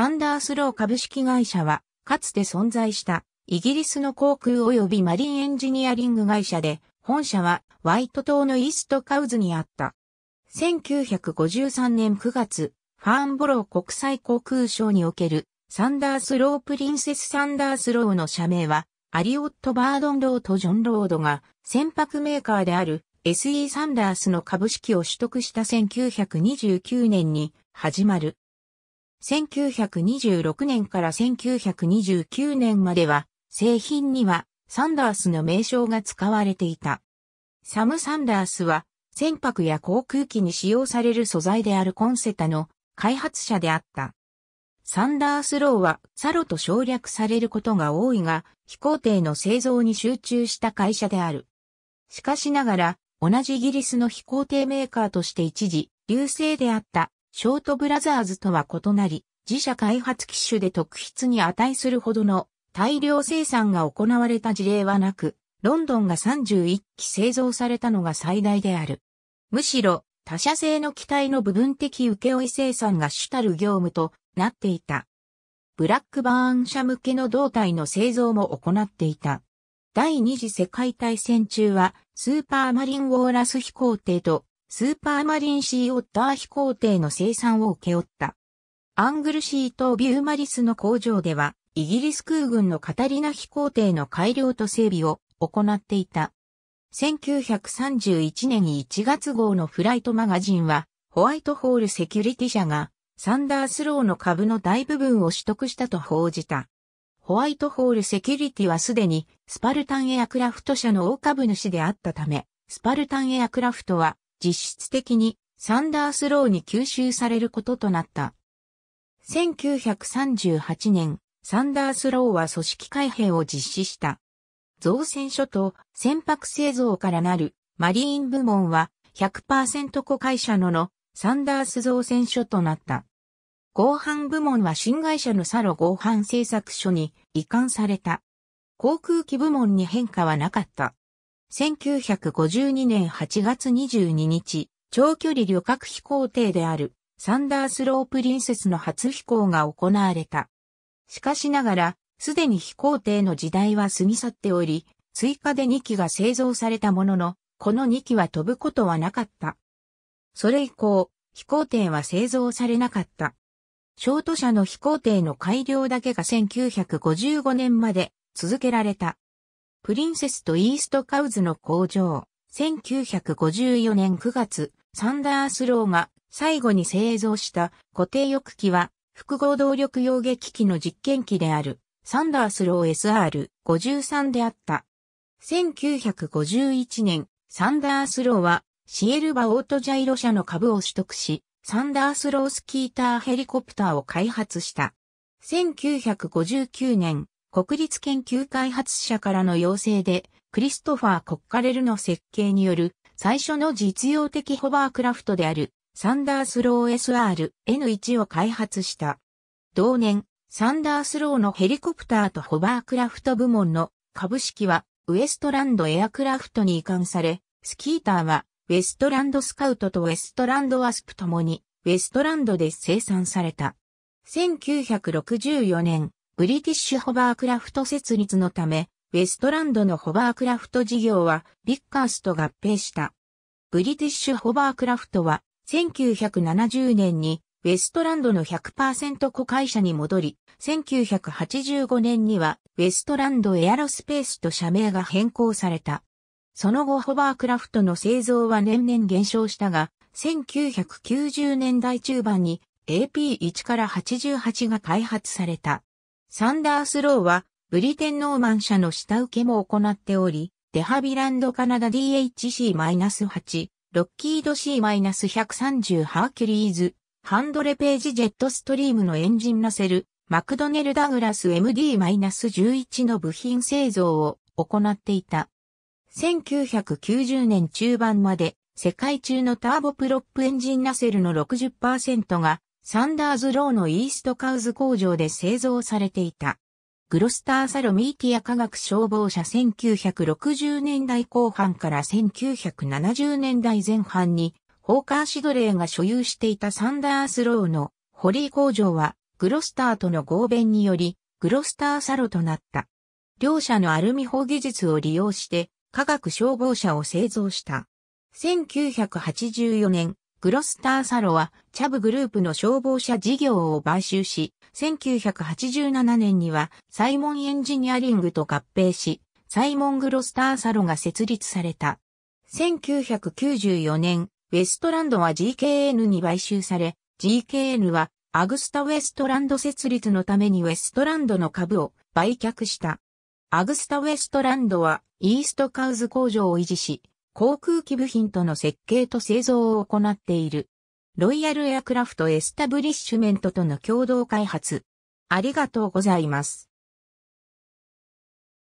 サンダースロー株式会社は、かつて存在したイギリスの航空及びマリンエンジニアリング会社で、本社はワイト島のイーストカウズにあった。1953年9月、ファーンボロー国際航空省におけるサンダースロープリンセスサンダースローの社名は、アリオット・バードン・ローとジョン・ロードが船舶メーカーである SE サンダースの株式を取得した1929年に始まる1926年から1929年までは、製品にはサンダースの名称が使われていた。サム・サンダースは、船舶や航空機に使用される素材であるコンセタの開発者であった。サンダースローはサロと省略されることが多いが、飛行艇の製造に集中した会社である。しかしながら、同じイギリスの飛行艇メーカーとして一時、流星であったショートブラザーズとは異なり、自社開発機種で特筆に値するほどの大量生産が行われた事例はなく、ロンドンが31機製造されたのが最大である。むしろ、他社製の機体の部分的請負生産が主たる業務となっていた。ブラックバーン社向けの胴体の製造も行っていた。第二次世界大戦中は、スーパーマリンウォーラス飛行艇とスーパーマリンシーオッター飛行艇の生産を請け負った。アングルシーとビューマリスの工場では、イギリス空軍のカタリナ飛行艇の改良と整備を行っていた。1931年1月号のフライトマガジンは、ホワイトホールセキュリティ社が、サンダースローの株の大部分を取得したと報じた。ホワイトホールセキュリティはすでに、スパルタンエアクラフト社の大株主であったため、スパルタンエアクラフトは、実質的にサンダースローに吸収されることとなった。1938年、サンダースローは組織改編を実施した。造船所と船舶製造からなるマリーン部門は100%子会社ののサンダース造船所となった。合板部門は新会社のサロ合板製作所に移管された。航空機部門に変化はなかった。1952年8月22日、長距離旅客飛行艇であるサンダースロープリンセスの初飛行が行われた。しかしながら、すでに飛行艇の時代は過ぎ去っており、追加で2機が製造されたものの、この2機は飛ぶことはなかった。それ以降、飛行艇は製造されなかった。ショート車の飛行艇の改良だけが1955年まで続けられた。プリンセスとイーストカウズの工場、1954年9月、サンダースローが最後に製造した固定翼機は複合動力用撃機の実験機であるサンダースロー SR53 であった。1951年、サンダースローはシエルバオートジャイロ社の株を取得し、サンダースロースキーターヘリコプターを開発した。1959年、国立研究開発者からの要請で、クリストファー・コッカレルの設計による最初の実用的ホバークラフトであるサンダースロー SR-N1 を開発した。同年、サンダースローのヘリコプターとホバークラフト部門の株式はウエストランドエアクラフトに移管され、スキーターはウエストランドスカウトとウエストランドワスプともにウエストランドで生産された。1964年、ブリティッシュホバークラフト設立のため、ウェストランドのホバークラフト事業はビッカースと合併した。ブリティッシュホバークラフトは1970年にウェストランドの100%子会社に戻り、1985年にはウェストランドエアロスペースと社名が変更された。その後ホバークラフトの製造は年々減少したが、1990年代中盤に AP1 から88が開発された。サンダースローは、ブリテンノーマン社の下請けも行っており、デハビランドカナダ DHC-8、ロッキード C-130 ハーキュリーズ、ハンドレページジェットストリームのエンジンナセル、マクドネル・ダグラス MD-11 の部品製造を行っていた。1990年中盤まで世界中のターボプロップエンジンナセルの60%がサンダーズローのイーストカウズ工場で製造されていた。グロスターサロミーティア科学消防車1960年代後半から1970年代前半に、ホーカーシドレーが所有していたサンダースローのホリー工場は、グロスターとの合弁により、グロスターサロとなった。両社のアルミホ技術を利用して、科学消防車を製造した。1984年、グロスターサロは、チャブグループの消防車事業を買収し、1987年には、サイモンエンジニアリングと合併し、サイモングロスターサロが設立された。1994年、ウェストランドは GKN に買収され、GKN はアグスタウェストランド設立のためにウェストランドの株を売却した。アグスタウェストランドはイーストカウズ工場を維持し、航空機部品との設計と製造を行っている。ロイヤルエアクラフトエスタブリッシュメントとの共同開発。ありがとうございます。